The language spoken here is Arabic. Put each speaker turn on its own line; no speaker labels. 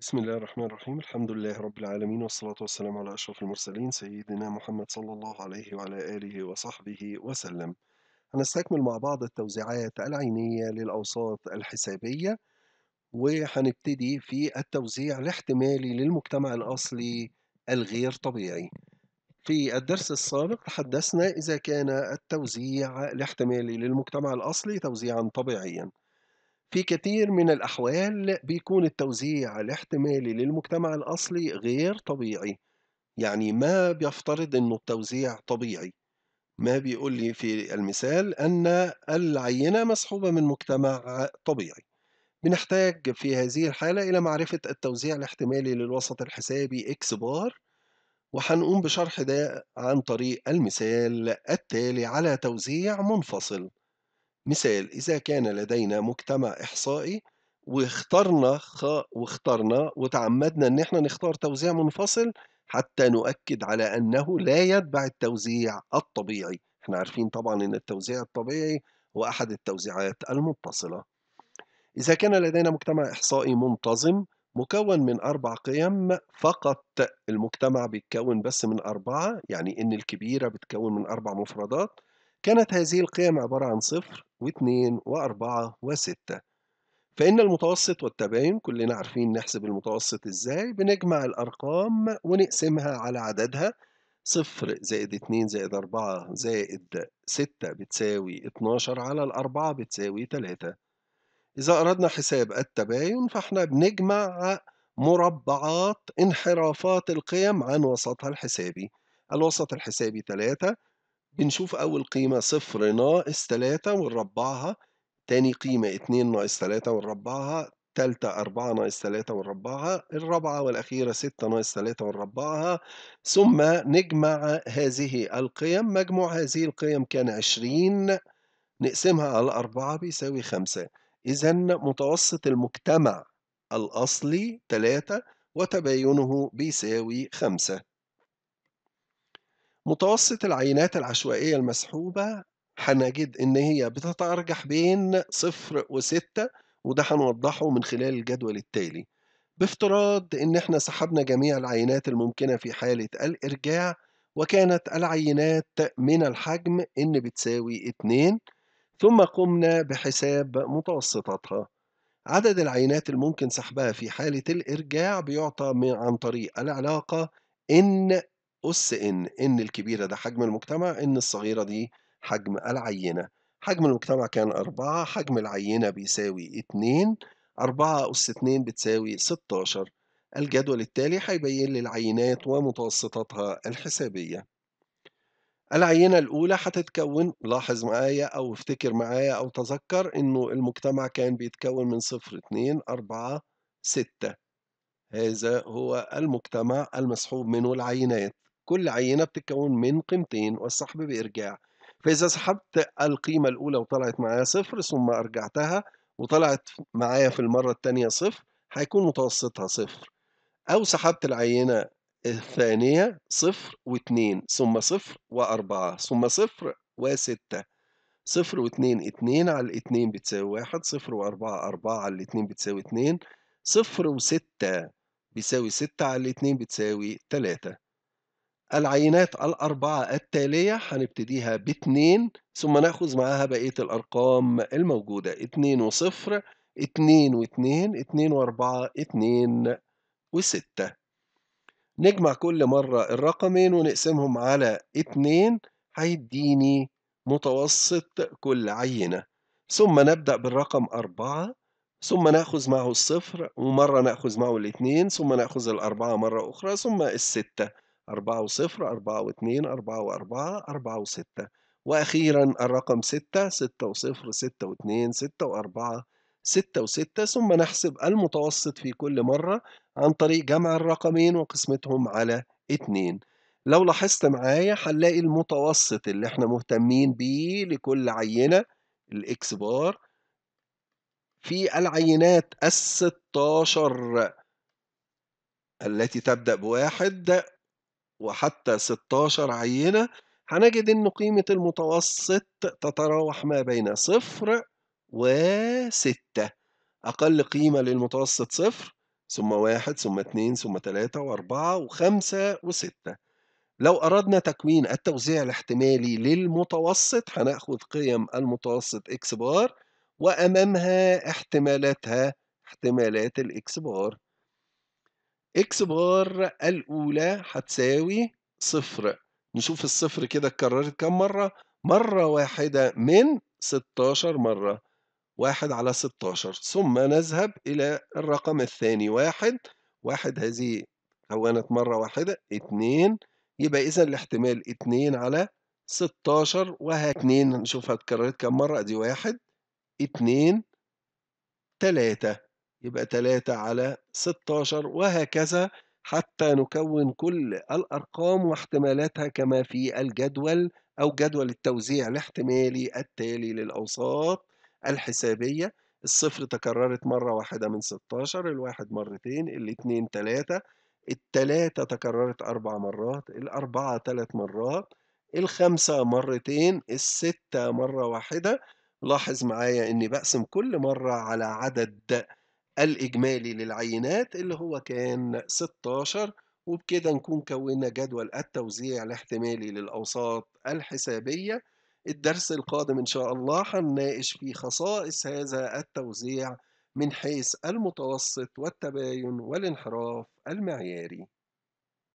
بسم الله الرحمن الرحيم الحمد لله رب العالمين والصلاة والسلام على أشرف المرسلين سيدنا محمد صلى الله عليه وعلى آله وصحبه وسلم هنستكمل مع بعض التوزيعات العينية للأوساط الحسابية وهنبتدي في التوزيع الاحتمالي للمجتمع الأصلي الغير طبيعي في الدرس السابق تحدثنا إذا كان التوزيع الاحتمالي للمجتمع الأصلي توزيعا طبيعيا في كثير من الأحوال بيكون التوزيع الاحتمالي للمجتمع الأصلي غير طبيعي يعني ما بيفترض أنه التوزيع طبيعي ما بيقول لي في المثال أن العينة مسحوبة من مجتمع طبيعي بنحتاج في هذه الحالة إلى معرفة التوزيع الاحتمالي للوسط الحسابي إكس بار وهنقوم بشرح ده عن طريق المثال التالي على توزيع منفصل مثال إذا كان لدينا مجتمع إحصائي واخترنا خ... واخترنا وتعمدنا إن إحنا نختار توزيع منفصل حتى نؤكد على أنه لا يتبع التوزيع الطبيعي إحنا عارفين طبعا أن التوزيع الطبيعي هو أحد التوزيعات المتصلة إذا كان لدينا مجتمع إحصائي منتظم مكون من أربع قيم فقط المجتمع بيتكون بس من أربعة يعني إن الكبيرة بتكون من أربع مفردات كانت هذه القيم عبارة عن صفر واثنين وأربعة وستة فإن المتوسط والتباين كلنا عارفين نحسب المتوسط إزاي بنجمع الأرقام ونقسمها على عددها صفر زائد اتنين زائد أربعة زائد ستة بتساوي اتناشر على الأربعة بتساوي تلاتة إذا أردنا حساب التباين فإحنا بنجمع مربعات انحرافات القيم عن وسطها الحسابي الوسط الحسابي تلاتة بنشوف أول قيمة صفر ناقص تلاتة ونربعها تاني قيمة اتنين ناقص تلاتة ونربعها تالتة أربعة ناقص تلاتة ونربعها الرابعة والأخيرة ستة ناقص تلاتة ونربعها ثم نجمع هذه القيم مجموع هذه القيم كان عشرين نقسمها على أربعة بيساوي خمسة إذا متوسط المجتمع الأصلي تلاتة وتباينه بيساوي خمسة متوسط العينات العشوائية المسحوبة هنجد إن هي بتتأرجح بين صفر وستة وده هنوضحه من خلال الجدول التالي بافتراض إن إحنا سحبنا جميع العينات الممكنة في حالة الإرجاع وكانت العينات من الحجم إن بتساوي اتنين ثم قمنا بحساب متوسطاتها عدد العينات الممكن سحبها في حالة الإرجاع بيعطى عن طريق العلاقة إن أس إن إن الكبيرة ده حجم المجتمع إن الصغيرة دي حجم العينة حجم المجتمع كان أربعة حجم العينة بيساوي اتنين أربعة أس اتنين بتساوي ستاشر الجدول التالي هيبين لي العينات ومتوسطاتها الحسابية العينة الأولى هتتكون لاحظ معايا أو افتكر معايا أو تذكر إنه المجتمع كان بيتكون من صفر اتنين أربعة ستة هذا هو المجتمع المسحوب منه العينات كل عينة بتتكون من قيمتين والسحب بإرجاع فإذا سحبت القيمة الأولى وطلعت معايا صفر ثم أرجعتها وطلعت معايا في المرة الثانية صفر هيكون متوسطها صفر أو سحبت العينة الثانية صفر واتنين ثم صفر وأربعة ثم صفر وستة صفر واتنين اتنين على الاثنين بتساوي واحد صفر وأربعة أربعة على الاثنين بتساوي اتنين صفر وستة بيساوي ستة على الاثنين بتساوي تلاتة العينات الأربعة التالية هنبتديها باتنين ثم نأخذ معاها بقية الأرقام الموجودة اتنين وصفر اتنين واتنين اتنين وأربعة اتنين وستة نجمع كل مرة الرقمين ونقسمهم على اتنين هيديني متوسط كل عينة ثم نبدأ بالرقم أربعة ثم نأخذ معه الصفر ومرة نأخذ معه الاتنين ثم نأخذ الأربعة مرة أخرى ثم الستة أربعة وصفر أربعة واثنين أربعة وأربعة أربعة وستة وأخيرا الرقم ستة ستة وصفر ستة واثنين ستة وأربعة ستة وستة ثم نحسب المتوسط في كل مرة عن طريق جمع الرقمين وقسمتهم على اثنين لو لاحظت معايا هنلاقي المتوسط اللي احنا مهتمين بيه لكل عينة الاكس بار في العينات الستاشر التي تبدأ بواحد وحتى 16 عينة هنجد أن قيمة المتوسط تتراوح ما بين صفر وستة أقل قيمة للمتوسط صفر ثم واحد ثم اثنين ثم ثلاثة وأربعة وخمسة وستة لو أردنا تكوين التوزيع الاحتمالي للمتوسط هنأخذ قيم المتوسط إكس بار وأمامها احتمالاتها احتمالات الإكس بار اكس بار الأولى هتساوي صفر نشوف الصفر كده اتكررت كام مرة مرة واحدة من 16 مرة واحد على 16 ثم نذهب إلى الرقم الثاني واحد واحد هذه كونت مرة واحدة اتنين يبقى إذا الاحتمال اتنين على 16 وها اتنين نشوفها اتكررت كام مرة أدي واحد اتنين تلاتة يبقى 3 على 16 وهكذا حتى نكون كل الأرقام واحتمالاتها كما في الجدول أو جدول التوزيع الاحتمالي التالي للأوساط الحسابية الصفر تكررت مرة واحدة من 16 الواحد مرتين الاثنين ثلاثة التلاتة تكررت أربع مرات الأربعة ثلاث مرات الخمسة مرتين الستة مرة واحدة لاحظ معايا إني بقسم كل مرة على عدد الإجمالي للعينات اللي هو كان 16 وبكده نكون كونا جدول التوزيع الاحتمالي للأوساط الحسابية الدرس القادم إن شاء الله هنناقش في خصائص هذا التوزيع من حيث المتوسط والتباين والانحراف المعياري